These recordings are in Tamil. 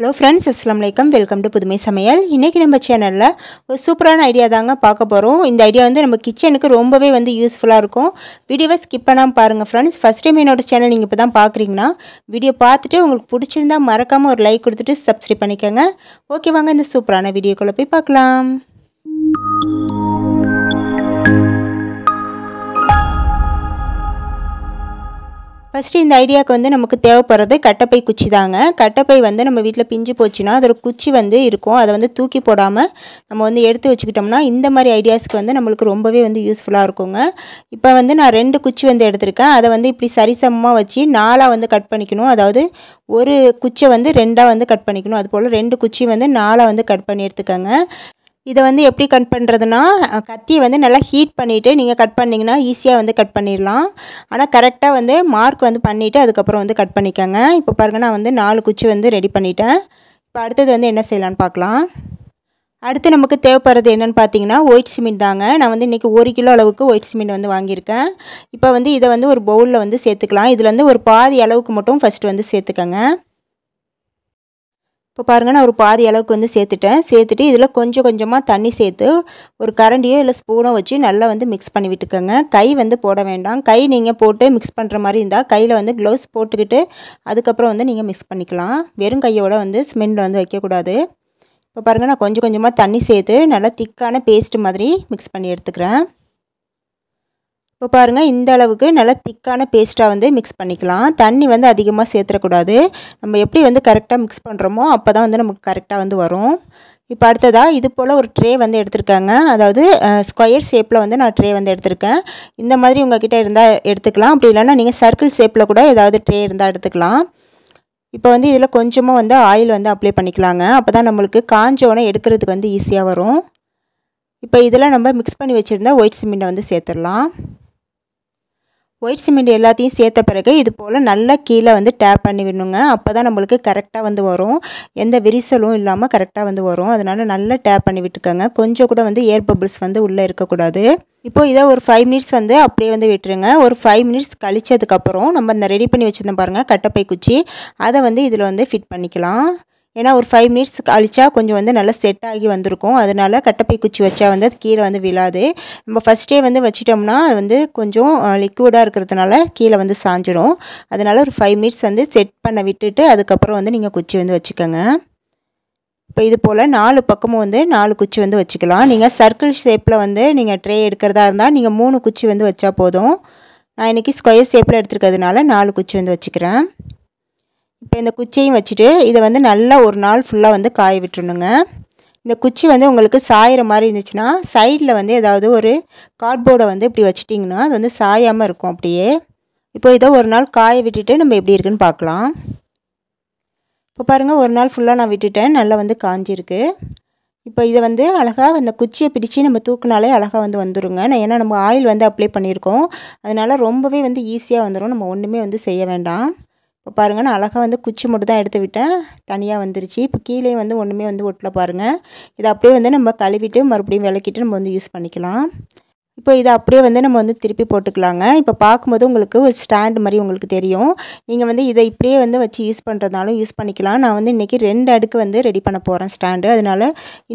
ஹலோ ஃப்ரெண்ட்ஸ் அஸ்லாம் வலைக்கம் வெல்கம் டு புதுமை சமையல் இன்றைக்கி நம்ம சேனலில் ஒரு சூப்பரான ஐடியா தாங்க பார்க்க போகிறோம் இந்த ஐடியா வந்து நம்ம கிச்சனுக்கு ரொம்பவே வந்து யூஸ்ஃபுல்லாக இருக்கும் வீடியோவை ஸ்கிப் பண்ணாமல் பாருங்கள் ஃப்ரெண்ட்ஸ் ஃபஸ்ட் டைம் என்னோடய சேனல் நீங்கள் இப்போ தான் பார்க்குறீங்கன்னா வீடியோ பார்த்துட்டு உங்களுக்கு பிடிச்சிருந்தா மறக்காமல் ஒரு லைக் கொடுத்துட்டு சப்ஸ்கிரைப் பண்ணிக்கோங்க ஓகே வாங்க இந்த சூப்பரான வீடியோக்குள்ளே போய் பார்க்கலாம் ஃபஸ்ட்டு இந்த ஐடியாவுக்கு வந்து நமக்கு தேவைப்படுறது கட்டப்பை குச்சி தாங்க கட்டப்பை வந்து நம்ம வீட்டில் பிஞ்சு போச்சுன்னா அதோட குச்சி வந்து இருக்கும் அதை வந்து தூக்கி போடாமல் நம்ம வந்து எடுத்து வச்சுக்கிட்டோம்னா இந்த மாதிரி ஐடியாஸ்க்கு வந்து நம்மளுக்கு ரொம்பவே வந்து யூஸ்ஃபுல்லாக இருக்குங்க இப்போ வந்து நான் ரெண்டு குச்சி வந்து எடுத்திருக்கேன் அதை வந்து இப்படி சரிசமமாக வச்சு நாலாக வந்து கட் பண்ணிக்கணும் அதாவது ஒரு குச்சை வந்து ரெண்டாக வந்து கட் பண்ணிக்கணும் அதுபோல் ரெண்டு குச்சி வந்து நாலாக வந்து கட் பண்ணி எடுத்துக்கோங்க இதை வந்து எப்படி கட் பண்ணுறதுனா கத்தியை வந்து நல்லா ஹீட் பண்ணிவிட்டு நீங்கள் கட் பண்ணிங்கன்னா ஈஸியாக வந்து கட் பண்ணிடலாம் ஆனால் கரெக்டாக வந்து மார்க் வந்து பண்ணிவிட்டு அதுக்கப்புறம் வந்து கட் பண்ணிக்கோங்க இப்போ பாருங்கள் நான் வந்து நாலு குச்சி வந்து ரெடி பண்ணிட்டேன் இப்போ அடுத்தது வந்து என்ன செய்யலான்னு பார்க்கலாம் அடுத்து நமக்கு தேவைப்படுறது என்னென்னு பார்த்தீங்கன்னா ஒயிட் சிமெண்ட் தாங்க நான் வந்து இன்றைக்கி ஒரு கிலோ அளவுக்கு ஒயிட் சிமெண்ட் வந்து வாங்கியிருக்கேன் இப்போ வந்து இதை வந்து ஒரு பவுலில் வந்து சேர்த்துக்கலாம் இதில் வந்து ஒரு பாதி அளவுக்கு மட்டும் ஃபஸ்ட்டு வந்து சேர்த்துக்கோங்க இப்போ பாருங்கள் நான் ஒரு பாதி அளவுக்கு வந்து சேர்த்துட்டேன் சேர்த்துட்டு இதில் கொஞ்சம் கொஞ்சமாக தண்ணி சேர்த்து ஒரு கரண்டியோ இல்லை ஸ்பூனோ வச்சு நல்லா வந்து மிக்ஸ் பண்ணி விட்டுக்கோங்க கை வந்து போட வேண்டாம் கை நீங்கள் போட்டு மிக்ஸ் பண்ணுற மாதிரி இருந்தால் கையில் வந்து க்ளவுஸ் போட்டுக்கிட்டு அதுக்கப்புறம் வந்து நீங்கள் மிக்ஸ் பண்ணிக்கலாம் வெறும் கையோடு வந்து ஸ்மெண்டில் வந்து வைக்கக்கூடாது இப்போ பாருங்கள் நான் கொஞ்சம் கொஞ்சமாக தண்ணி சேர்த்து நல்லா திக்கான பேஸ்ட் மாதிரி மிக்ஸ் பண்ணி எடுத்துக்கிறேன் இப்போ பாருங்கள் இந்த அளவுக்கு நல்லா திக்கான பேஸ்ட்டாக வந்து மிக்ஸ் பண்ணிக்கலாம் தண்ணி வந்து அதிகமாக சேர்த்துடக்கூடாது நம்ம எப்படி வந்து கரெக்டாக மிக்ஸ் பண்ணுறோமோ அப்போ தான் வந்து நமக்கு கரெக்டாக வந்து வரும் இப்போ அடுத்ததாக இது போல் ஒரு ட்ரே வந்து எடுத்திருக்காங்க அதாவது ஸ்கொயர் ஷேப்பில் வந்து நான் ட்ரே வந்து எடுத்திருக்கேன் இந்த மாதிரி உங்கள் கிட்டே இருந்தால் எடுத்துக்கலாம் அப்படி இல்லைன்னா நீங்கள் சர்க்கிள் ஷேப்பில் கூட ஏதாவது ட்ரே இருந்தால் எடுத்துக்கலாம் இப்போ வந்து இதில் கொஞ்சமாக வந்து ஆயில் வந்து அப்ளை பண்ணிக்கலாங்க அப்போ தான் நம்மளுக்கு காஞ்சோனே எடுக்கிறதுக்கு வந்து ஈஸியாக வரும் இப்போ இதில் நம்ம மிக்ஸ் பண்ணி வச்சுருந்தா ஒயிட் சிமெண்ட்டை வந்து சேர்த்துடலாம் ஒயிட் சிமெண்ட் எல்லாத்தையும் சேர்த்த பிறகு இது போல் நல்லா கீழே வந்து டேப் பண்ணி விடணுங்க அப்போ தான் நம்மளுக்கு கரெக்டாக வந்து வரும் எந்த விரிசலும் இல்லாமல் கரெக்டாக வந்து வரும் அதனால் நல்லா டேப் பண்ணி விட்டுக்கோங்க கொஞ்சம் கூட வந்து ஏர் பபிள்ஸ் வந்து உள்ளே இருக்கக்கூடாது இப்போது இதை ஒரு ஃபைவ் மினிட்ஸ் வந்து அப்படியே வந்து விட்டுருங்க ஒரு ஃபைவ் மினிட்ஸ் கழிச்சதுக்கப்புறம் நம்ம இந்த ரெடி பண்ணி வச்சுருந்தோம் பாருங்கள் கட்டப்பை குச்சி அதை வந்து இதில் வந்து ஃபிட் பண்ணிக்கலாம் ஏன்னா ஒரு ஃபைவ் மினிட்ஸ் கழிச்சா கொஞ்சம் வந்து நல்லா செட் ஆகி வந்திருக்கும் அதனால் கட்டப்பை குச்சி வச்சா வந்து அது கீழே வந்து விழாது நம்ம ஃபஸ்ட்டே வந்து வச்சிட்டோம்னா அது வந்து கொஞ்சம் லிக்விடாக இருக்கிறதுனால கீழே வந்து சாஞ்சிரும் அதனால் ஒரு ஃபைவ் மினிட்ஸ் வந்து செட் பண்ண விட்டுட்டு அதுக்கப்புறம் வந்து நீங்கள் குச்சி வந்து வச்சுக்கோங்க இப்போ இது போல் நாலு பக்கமும் வந்து நாலு குச்சி வந்து வச்சுக்கலாம் நீங்கள் சர்க்கிள் ஷேப்பில் வந்து நீங்கள் ட்ரே எடுக்கிறதா இருந்தால் நீங்கள் மூணு குச்சி வந்து வச்சா போதும் நான் இன்றைக்கி ஸ்கொயர் ஷேப்பில் எடுத்துருக்கிறதுனால நாலு குச்சி வந்து வச்சுக்கிறேன் இப்போ இந்த குச்சியும் வச்சுட்டு இதை வந்து நல்லா ஒரு நாள் ஃபுல்லாக வந்து காய விட்டுருணுங்க இந்த குச்சி வந்து உங்களுக்கு சாயிற மாதிரி இருந்துச்சுன்னா சைடில் வந்து ஏதாவது ஒரு கார்ட்போர்டை வந்து இப்படி வச்சுட்டிங்கன்னா அது வந்து சாயாமல் இருக்கும் அப்படியே இப்போ இதை ஒரு நாள் காய விட்டுட்டு நம்ம எப்படி இருக்குன்னு பார்க்கலாம் இப்போ பாருங்கள் ஒரு நாள் ஃபுல்லாக நான் விட்டுட்டேன் நல்லா வந்து காஞ்சிருக்கு இப்போ இதை வந்து அழகாக அந்த குச்சியை பிடிச்சி நம்ம தூக்குனாலே அழகாக வந்து வந்துடுங்க ஏன்னா நம்ம ஆயில் வந்து அப்ளை பண்ணியிருக்கோம் அதனால் ரொம்பவே வந்து ஈஸியாக வந்துடும் நம்ம ஒன்றுமே வந்து செய்ய வேண்டாம் இப்போ பாருங்கள் நான் அழகாக வந்து குச்சி மட்டும் தான் எடுத்து விட்டேன் தனியாக வந்துருச்சு இப்போ கீழே வந்து ஒன்றுமே வந்து ஒட்டில் பாருங்கள் இதை அப்படியே வந்து நம்ம கழுவிட்டு மறுபடியும் விளக்கிட்டு நம்ம வந்து யூஸ் பண்ணிக்கலாம் இப்போ இதை அப்படியே வந்து நம்ம வந்து திருப்பி போட்டுக்கலாங்க இப்போ பார்க்கும்போது உங்களுக்கு ஒரு ஸ்டாண்ட் மாதிரி உங்களுக்கு தெரியும் நீங்கள் வந்து இதை இப்படியே வந்து வச்சு யூஸ் பண்ணுறதுனாலும் யூஸ் பண்ணிக்கலாம் நான் வந்து இன்றைக்கி ரெண்டு அடுக்கு வந்து ரெடி பண்ண போகிறேன் ஸ்டாண்டு அதனால்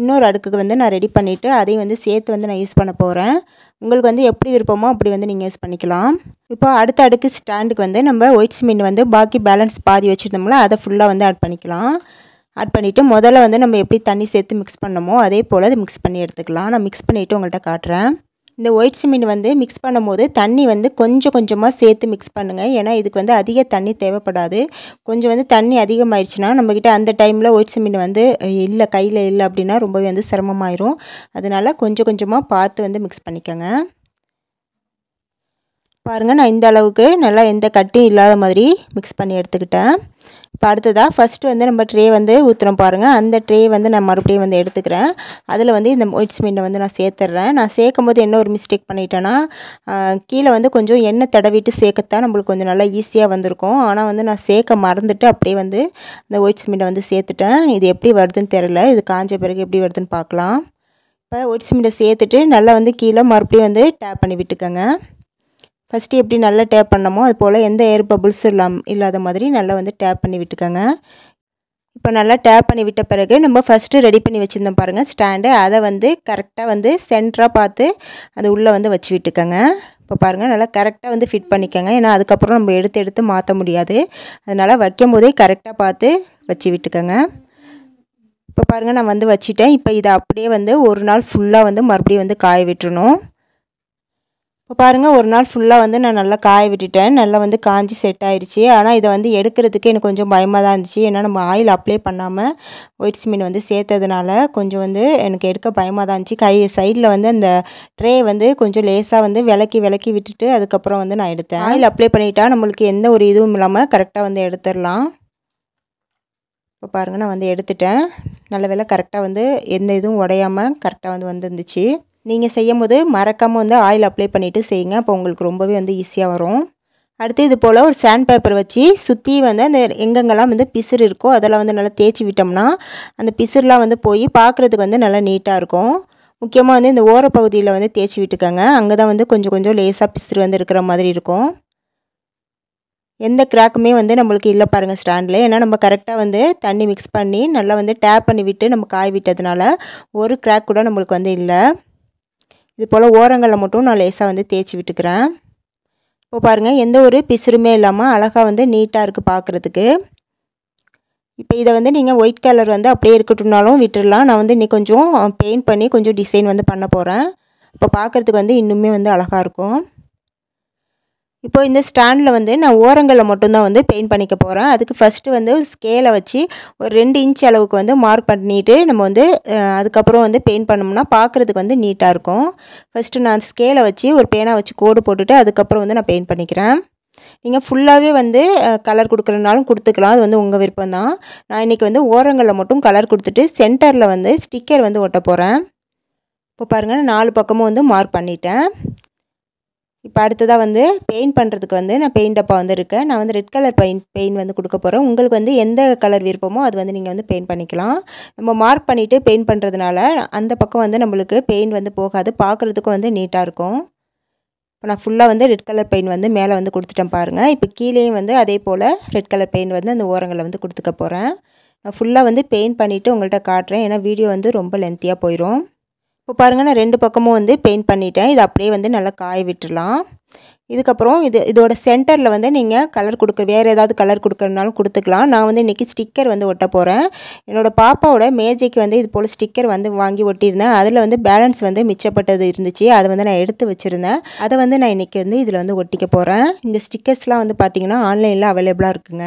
இன்னொரு அடுக்குக்கு வந்து நான் ரெடி பண்ணிவிட்டு அதையும் வந்து சேர்த்து வந்து நான் யூஸ் பண்ண போகிறேன் உங்களுக்கு வந்து எப்படி விருப்பமோ அப்படி வந்து நீங்கள் யூஸ் பண்ணிக்கலாம் இப்போ அடுத்த அடுக்கு ஸ்டாண்டுக்கு வந்து நம்ம ஒயிட் சிமெண்ட் வந்து பாக்கி பேலன்ஸ் பாதி வச்சுருந்தோம்ல அதை ஃபுல்லாக வந்து ஆட் பண்ணிக்கலாம் ஆட் பண்ணிவிட்டு முதல்ல வந்து நம்ம எப்படி தண்ணி சேர்த்து மிக்ஸ் பண்ணமோ அதே போல் அதை மிக்ஸ் பண்ணி எடுத்துக்கலாம் நான் மிக்ஸ் பண்ணிவிட்டு உங்கள்கிட்ட காட்டுறேன் இந்த ஒயிட் சிமெண்ட் வந்து மிக்ஸ் பண்ணும்போது தண்ணி வந்து கொஞ்சம் கொஞ்சமாக சேர்த்து மிக்ஸ் பண்ணுங்கள் ஏன்னா இதுக்கு வந்து அதிக தண்ணி தேவைப்படாது கொஞ்சம் வந்து தண்ணி அதிகமாகிடுச்சுன்னா நம்மக்கிட்ட அந்த டைமில் ஒயிட் சிமெண்ட் வந்து இல்லை கையில் இல்லை அப்படின்னா ரொம்பவே வந்து சிரமமாயிரும் அதனால் கொஞ்சம் கொஞ்சமாக பார்த்து வந்து மிக்ஸ் பண்ணிக்கோங்க பாருங்கள் நான் இந்த அளவுக்கு நல்லா எந்த கட்டும் இல்லாத மாதிரி மிக்ஸ் பண்ணி எடுத்துக்கிட்டேன் இப்போ அடுத்ததாக ஃபஸ்ட்டு வந்து நம்ம ட்ரே வந்து ஊற்றுறோம் பாருங்கள் அந்த ட்ரே வந்து நான் மறுபடியும் வந்து எடுத்துக்கிறேன் அதில் வந்து இந்த ஒயிட்ஸ் மீனை வந்து நான் சேர்த்துட்றேன் நான் சேர்க்கும் போது என்ன ஒரு மிஸ்டேக் பண்ணிட்டேன்னா கீழே வந்து கொஞ்சம் எண்ணெய் தடவிட்டு சேர்க்கத்தான் நம்மளுக்கு கொஞ்சம் நல்லா ஈஸியாக வந்திருக்கும் ஆனால் வந்து நான் சேர்க்க மறந்துட்டு அப்படியே வந்து இந்த ஒயிட்ஸ் மீனை வந்து சேர்த்துட்டேன் இது எப்படி வருதுன்னு தெரில இது காஞ்ச பிறகு எப்படி வருதுன்னு பார்க்கலாம் இப்போ ஒயிட்ஸ் மீனை சேர்த்துட்டு நல்லா வந்து கீழே மறுபடியும் வந்து டேப் பண்ணி விட்டுக்கோங்க ஃபஸ்ட்டு எப்படி நல்லா டேப் பண்ணமோ அது போல் எந்த ஏர் பபுள்ஸ் இல்லாம இல்லாத மாதிரி நல்லா வந்து டேப் பண்ணி விட்டுக்கோங்க இப்போ நல்லா டேப் பண்ணி விட்ட பிறகு நம்ம ஃபஸ்ட்டு ரெடி பண்ணி வச்சுருந்தோம் பாருங்கள் ஸ்டாண்டு அதை வந்து கரெக்டாக வந்து சென்டராக பார்த்து அது உள்ளே வந்து வச்சு விட்டுக்கோங்க இப்போ பாருங்கள் நல்லா கரெக்டாக வந்து ஃபிட் பண்ணிக்கோங்க ஏன்னா அதுக்கப்புறம் நம்ம எடுத்து எடுத்து மாற்ற முடியாது அதனால் வைக்கும் போதே கரெக்டாக பார்த்து வச்சு விட்டுக்கோங்க இப்போ பாருங்கள் நான் வந்து வச்சுட்டேன் இப்போ இதை அப்படியே வந்து ஒரு நாள் ஃபுல்லாக வந்து மறுபடியும் வந்து காய விட்டுருணும் இப்போ பாருங்கள் ஒரு நாள் ஃபுல்லாக வந்து நான் நல்லா காய விட்டுட்டேன் நல்லா வந்து காஞ்சி செட் ஆயிடுச்சு ஆனால் இதை வந்து எடுக்கிறதுக்கு எனக்கு கொஞ்சம் பயமாக தான் இருந்துச்சு ஏன்னா நம்ம ஆயில் அப்ளை பண்ணாமல் ஒயிட் சிமெண்ட் வந்து சேர்த்ததுனால கொஞ்சம் வந்து எனக்கு எடுக்க பயமாக தான் இருந்துச்சு கை சைடில் வந்து அந்த ட்ரே வந்து கொஞ்சம் லேஸாக வந்து விளக்கி விலக்கி விட்டுட்டு அதுக்கப்புறம் வந்து நான் எடுத்தேன் ஆயில் அப்ளை பண்ணிட்டா நம்மளுக்கு எந்த ஒரு இதுவும் இல்லாமல் கரெக்டாக வந்து எடுத்துடலாம் இப்போ பாருங்கள் நான் வந்து எடுத்துட்டேன் நல்ல வேலை கரெக்டாக வந்து எந்த இதுவும் உடையாமல் கரெக்டாக வந்து வந்துருந்துச்சு நீங்கள் செய்யும் போது மறக்காமல் வந்து ஆயில் அப்ளை பண்ணிவிட்டு செய்யுங்க அப்போ உங்களுக்கு ரொம்பவே வந்து ஈஸியாக வரும் அடுத்து இது போல் ஒரு சாண்ட் பேப்பர் வச்சு சுற்றி வந்து அந்த எங்கெங்கெல்லாம் வந்து பிசிறு இருக்கோ அதெல்லாம் வந்து நல்லா தேய்ச்சி விட்டோம்னா அந்த பிசிறுலாம் வந்து போய் பார்க்குறதுக்கு வந்து நல்லா நீட்டாக இருக்கும் முக்கியமாக வந்து இந்த ஓரப்பகுதியில் வந்து தேய்ச்சி விட்டுக்கோங்க அங்கே தான் வந்து கொஞ்சம் கொஞ்சம் லேசாக பிசிறு வந்து இருக்கிற மாதிரி இருக்கும் எந்த கிராக்குமே வந்து நம்மளுக்கு இல்லை பாருங்கள் ஸ்டாண்டில் ஏன்னா நம்ம கரெக்டாக வந்து தண்ணி மிக்ஸ் பண்ணி நல்லா வந்து டேப் பண்ணி விட்டு நம்ம காய விட்டதுனால ஒரு கிராக் கூட நம்மளுக்கு வந்து இல்லை இது போல் ஓரங்களில் மட்டும் நான் லேசாக வந்து தேய்ச்சி விட்டுக்கிறேன் இப்போ பாருங்கள் எந்த ஒரு பிசுறுமே இல்லாமல் அழகாக வந்து நீட்டாக இருக்குது பார்க்குறதுக்கு இப்போ இதை வந்து நீங்கள் ஒயிட் கலர் வந்து அப்படியே இருக்கட்டும்னாலும் விட்டுடலாம் நான் வந்து இன்னைக்கு கொஞ்சம் பெயிண்ட் பண்ணி கொஞ்சம் டிசைன் வந்து பண்ண போகிறேன் இப்போ பார்க்குறதுக்கு வந்து இன்னுமே வந்து அழகாக இருக்கும் இப்போ இந்த ஸ்டாண்டில் வந்து நான் ஓரங்களில் மட்டும்தான் வந்து பெயிண்ட் பண்ணிக்க போகிறேன் அதுக்கு ஃபஸ்ட்டு வந்து ஸ்கேலை வச்சு ஒரு ரெண்டு இன்ச் அளவுக்கு வந்து மார்க் பண்ணிவிட்டு நம்ம வந்து அதுக்கப்புறம் வந்து பெயிண்ட் பண்ணோம்னா பார்க்குறதுக்கு வந்து நீட்டாக இருக்கும் ஃபஸ்ட்டு நான் ஸ்கேலை வச்சு ஒரு பேனா வச்சு கோடு போட்டுட்டு அதுக்கப்புறம் வந்து நான் பெயிண்ட் பண்ணிக்கிறேன் நீங்கள் ஃபுல்லாகவே வந்து கலர் கொடுக்குறனாலும் கொடுத்துக்கலாம் அது வந்து உங்கள் விருப்பம் தான் நான் இன்றைக்கி வந்து ஓரங்களில் மட்டும் கலர் கொடுத்துட்டு சென்டரில் வந்து ஸ்டிக்கர் வந்து ஒட்ட போகிறேன் இப்போ பாருங்கள் நாலு பக்கமும் வந்து மார்க் பண்ணிட்டேன் இப்போ அடுத்ததாக வந்து பெயிண்ட் பண்ணுறதுக்கு வந்து நான் பெயிண்ட் அப்போ வந்து இருக்கேன் நான் வந்து ரெட் கலர் பெயிண்ட் பெயிண்ட் வந்து கொடுக்க போகிறேன் உங்களுக்கு வந்து எந்த கலர் விருப்பமோ அது வந்து நீங்கள் வந்து பெயிண்ட் பண்ணிக்கலாம் நம்ம மார்க் பண்ணிவிட்டு பெயிண்ட் பண்ணுறதுனால அந்த பக்கம் வந்து நம்மளுக்கு பெயிண்ட் வந்து போகாது பார்க்குறதுக்கும் வந்து நீட்டாக இருக்கும் இப்போ நான் ஃபுல்லாக வந்து ரெட் கலர் பெயிண்ட் வந்து மேலே வந்து கொடுத்துட்டேன் பாருங்கள் இப்போ கீழேயும் வந்து அதே போல் ரெட் கலர் பெயிண்ட் வந்து அந்த ஓரங்களை வந்து கொடுத்துக்க போகிறேன் நான் ஃபுல்லாக வந்து பெயிண்ட் பண்ணிவிட்டு உங்கள்கிட்ட காட்டுறேன் ஏன்னா வீடியோ வந்து ரொம்ப லென்த்தியாக போயிடும் இப்போ பாருங்கள் நான் ரெண்டு பக்கமும் வந்து பெயிண்ட் பண்ணிட்டேன் இது அப்படியே வந்து நல்லா காய விட்டுடலாம் இதுக்கப்புறம் இது இதோட சென்டரில் வந்து நீங்கள் கலர் கொடுக்குற வேறு ஏதாவது கலர் கொடுக்குறனாலும் கொடுத்துக்கலாம் நான் வந்து இன்றைக்கி ஸ்டிக்கர் வந்து ஒட்ட போகிறேன் என்னோடய பாப்பாவோட மேஜைக்கு வந்து இது போல் ஸ்டிக்கர் வந்து வாங்கி ஒட்டியிருந்தேன் அதில் வந்து பேலன்ஸ் வந்து மிச்சப்பட்டது இருந்துச்சு அதை வந்து நான் எடுத்து வச்சுருந்தேன் அதை வந்து நான் இன்றைக்கி வந்து இதில் வந்து ஒட்டிக்க போகிறேன் இந்த ஸ்டிக்கர்ஸ்லாம் வந்து பார்த்திங்கன்னா ஆன்லைனில் அவைலபிளாக இருக்குங்க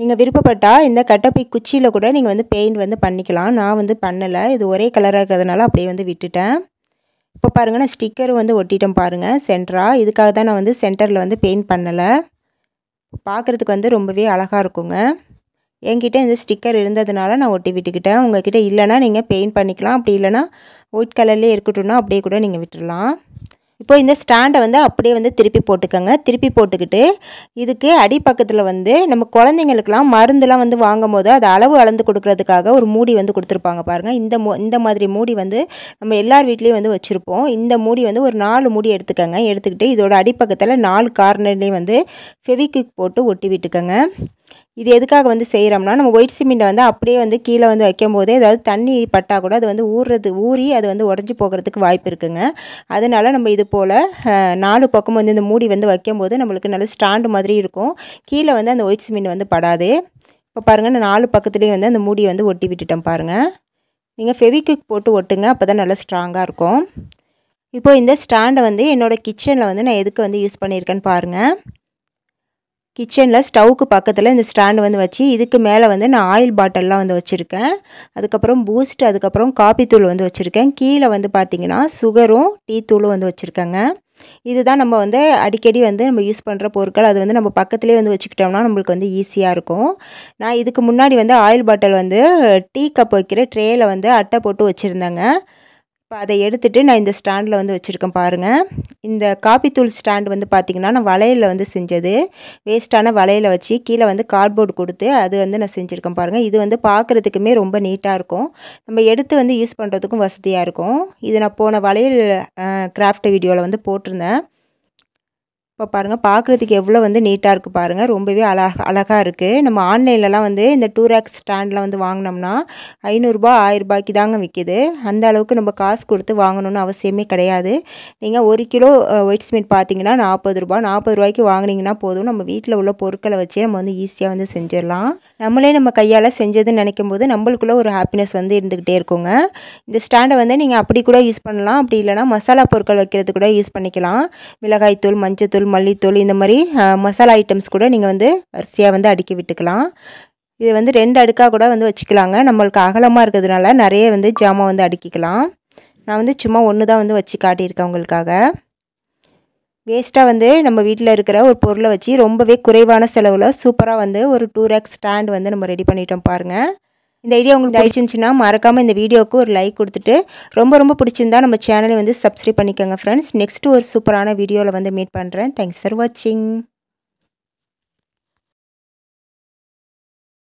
நீங்கள் விருப்பப்பட்டால் இந்த கட்டப்பை குச்சியில் கூட நீங்கள் வந்து பெயிண்ட் வந்து பண்ணிக்கலாம் நான் வந்து பண்ணலை இது ஒரே கலராக இருக்கிறதுனால அப்படியே வந்து விட்டுட்டேன் இப்போ பாருங்கள் நான் ஸ்டிக்கர் வந்து ஒட்டிட்டோம் பாருங்கள் சென்டராக இதுக்காக தான் நான் வந்து சென்டரில் வந்து பெயிண்ட் பண்ணலை பார்க்குறதுக்கு வந்து ரொம்பவே அழகாக இருக்குங்க என்கிட்ட இந்த ஸ்டிக்கர் இருந்ததுனால நான் ஒட்டி விட்டுக்கிட்டேன் கிட்டே இல்லைனா நீங்கள் பெயிண்ட் பண்ணிக்கலாம் அப்படி இல்லைனா ஒயிட் கலர்லேயே இருக்கட்டும்னா அப்படியே கூட நீங்கள் விட்டுடலாம் இப்போ இந்த ஸ்டாண்டை வந்து அப்படியே வந்து திருப்பி போட்டுக்கோங்க திருப்பி போட்டுக்கிட்டு இதுக்கு அடிப்பக்கத்தில் வந்து நம்ம குழந்தைங்களுக்குலாம் மருந்துலாம் வந்து வாங்கும் போது அது அளவு அளந்து கொடுக்கறதுக்காக ஒரு மூடி வந்து கொடுத்துருப்பாங்க பாருங்கள் இந்த மோ இந்த மாதிரி மூடி வந்து நம்ம எல்லார் வீட்லேயும் வந்து வச்சுருப்போம் இந்த மூடி வந்து ஒரு நாலு மூடி எடுத்துக்கோங்க எடுத்துக்கிட்டு இதோட அடிப்பக்கத்தில் நாலு கார்னர்லேயும் வந்து ஃபெவிக்விக் போட்டு ஒட்டி விட்டுக்கோங்க இது எதுக்காக வந்து செய்கிறோம்னா நம்ம ஒயிட் சிமெண்ட்டை வந்து அப்படியே வந்து கீழே வந்து வைக்கும் போதே ஏதாவது தண்ணி பட்டால் கூட அது வந்து ஊறுறது ஊறி அது வந்து உடஞ்சி போகிறதுக்கு வாய்ப்பு இருக்குங்க அதனால் நம்ம இது போல் நாலு பக்கம் வந்து இந்த மூடி வந்து வைக்கும்போது நம்மளுக்கு நல்ல ஸ்டாண்டு மாதிரி இருக்கும் கீழே வந்து அந்த ஒயிட் சிமெண்ட் வந்து படாது இப்போ பாருங்கள் நான் நாலு பக்கத்துலேயும் வந்து அந்த மூடி வந்து ஒட்டி விட்டுட்டேன் பாருங்கள் நீங்கள் ஃபெவிக்விக் போட்டு ஒட்டுங்க அப்போ தான் நல்லா ஸ்ட்ராங்காக இருக்கும் இப்போது இந்த ஸ்டாண்டை வந்து என்னோடய கிச்சனில் வந்து நான் எதுக்கு வந்து யூஸ் பண்ணியிருக்கேன்னு பாருங்கள் கிச்சனில் ஸ்டவுக்கு பக்கத்தில் இந்த ஸ்டாண்டு வந்து வச்சு இதுக்கு மேலே வந்து நான் ஆயில் பாட்டிலெலாம் வந்து வச்சுருக்கேன் அதுக்கப்புறம் பூஸ்ட் அதுக்கப்புறம் காபி தூள் வந்து வச்சுருக்கேன் கீழே வந்து பார்த்திங்கன்னா சுகரும் டீ தூளும் வந்து வச்சுருக்கேங்க இதுதான் நம்ம வந்து அடிக்கடி வந்து நம்ம யூஸ் பண்ணுற பொருட்கள் அது வந்து நம்ம பக்கத்துலேயே வந்து வச்சுக்கிட்டோம்னா நம்மளுக்கு வந்து ஈஸியாக இருக்கும் நான் இதுக்கு முன்னாடி வந்து ஆயில் பாட்டில் வந்து டீ கப் வைக்கிற ட்ரேயில் வந்து அட்டை போட்டு வச்சுருந்தேங்க இப்போ அதை எடுத்துகிட்டு நான் இந்த ஸ்டாண்டில் வந்து வச்சுருக்கேன் பாருங்கள் இந்த காப்பித்தூள் ஸ்டாண்ட் வந்து பார்த்திங்கன்னா நான் வளையலில் வந்து செஞ்சது வேஸ்ட்டான வளையலை வச்சு கீழே வந்து கார்ட்போர்டு கொடுத்து அது வந்து நான் செஞ்சுருக்கேன் பாருங்கள் இது வந்து பார்க்குறதுக்குமே ரொம்ப நீட்டாக இருக்கும் நம்ம எடுத்து வந்து யூஸ் பண்ணுறதுக்கும் வசதியாக இருக்கும் இது நான் போன வளையல் கிராஃப்ட் வீடியோவில் வந்து போட்டிருந்தேன் இப்போ பாருங்கள் பார்க்குறதுக்கு எவ்வளோ வந்து நீட்டாக இருக்குது பாருங்கள் ரொம்பவே அழக அழகாக இருக்குது நம்ம ஆன்லைன்லலாம் வந்து இந்த டூ ரேக்ஸ் ஸ்டாண்டில் வந்து வாங்கினோம்னா ஐநூறுரூபா ஆயிரரூபாய்க்கு தாங்க விற்கிது அந்த அளவுக்கு நம்ம காசு கொடுத்து வாங்கணும்னு அவசியமே கிடையாது நீங்கள் ஒரு கிலோ ஒயிட் ஸ்மீட் பார்த்தீங்கன்னா நாற்பது ரூபா நாற்பது ரூபாய்க்கு வாங்கினீங்கன்னா போதும் நம்ம வீட்டில் உள்ள பொருட்களை வச்சு நம்ம வந்து ஈஸியாக வந்து செஞ்சிடலாம் நம்மளே நம்ம கையால் செஞ்சதுன்னு நினைக்கும் போது நம்மளுக்குள்ளே ஒரு ஹாப்பினஸ் வந்து இருந்துக்கிட்டே இருக்குங்க இந்த ஸ்டாண்டை வந்து நீங்கள் அப்படி கூட யூஸ் பண்ணலாம் அப்படி இல்லைனா மசாலா பொருட்கள் வைக்கிறது கூட யூஸ் பண்ணிக்கலாம் மிளகாய்த்தூள் மஞ்சத்தூள் மல்லித்தூள் இந்த மாதிரி மசாலா ஐட்டம்ஸ் கூட நீங்கள் வந்து வரிசையாக வந்து அடுக்கி விட்டுக்கலாம் இது வந்து ரெண்டு அடுக்காக கூட வந்து வச்சுக்கலாங்க நம்மளுக்கு அகலமாக இருக்கிறதுனால நிறைய வந்து ஜாமான் வந்து அடுக்கிக்கலாம் நான் வந்து சும்மா ஒன்று தான் வந்து வச்சு காட்டியிருக்கேன் உங்களுக்காக வேஸ்ட்டாக வந்து நம்ம வீட்டில் இருக்கிற ஒரு பொருளை வச்சு ரொம்பவே குறைவான செலவில் சூப்பராக வந்து ஒரு டூ ரேக் ஸ்டாண்ட் வந்து நம்ம ரெடி பண்ணிட்டோம் பாருங்கள் இந்த ஐடியா உங்களுக்கு பிடிச்சிருந்துச்சுன்னா மறக்காமல் இந்த வீடியோவுக்கு ஒரு லைக் கொடுத்துட்டு ரொம்ப ரொம்ப பிடிச்சிருந்தா நம்ம சேனலை வந்து சப்ஸ்கிரைப் பண்ணிக்கோங்க ஃப்ரெண்ட்ஸ் நெக்ஸ்ட்டு ஒரு சூப்பரான வீடியோவில் வந்து மீட் பண்ணுறேன் தேங்க்ஸ் ஃபார் வாட்சிங்